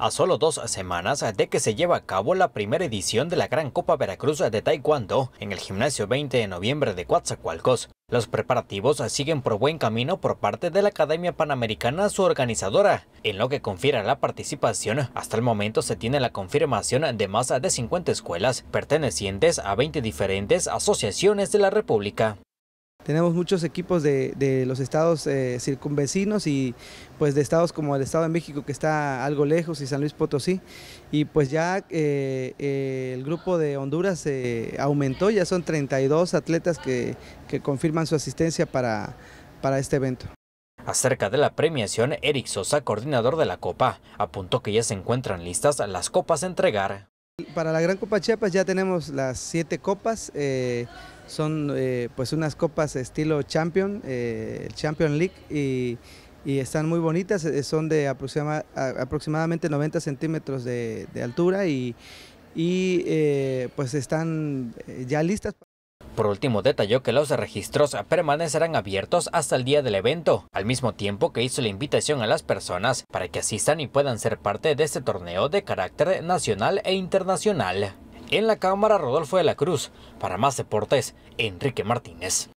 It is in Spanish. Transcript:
a solo dos semanas de que se lleva a cabo la primera edición de la Gran Copa Veracruz de Taekwondo en el gimnasio 20 de noviembre de Coatzacoalcos. Los preparativos siguen por buen camino por parte de la Academia Panamericana, su organizadora. En lo que confiera la participación, hasta el momento se tiene la confirmación de más de 50 escuelas pertenecientes a 20 diferentes asociaciones de la República. Tenemos muchos equipos de, los estados eh, circunvecinos y pues de estados como el Estado de México que está algo lejos y San Luis Potosí. Y pues ya eh, eh, el grupo de Honduras aumentó, ya son 32 atletas que, confirman su asistencia para, para este evento. Acerca de la premiación, Eric Sosa, coordinador de la Copa, apuntó que ya se encuentran listas las copas a entregar. Para la Gran Copa Chiapas ya tenemos las siete copas, eh, son eh, pues unas copas estilo Champion, eh, Champion League y, están muy bonitas, son de aproximadamente 90 centímetros de, altura y, y pues están ya listas. Por último, detalló que los registros permanecerán abiertos hasta el día del evento, al mismo tiempo que hizo la invitación a las personas para que asistan y puedan ser parte de este torneo de carácter nacional e internacional. En la cámara, Rodolfo de la Cruz. Para más deportes, Enrique Martínez.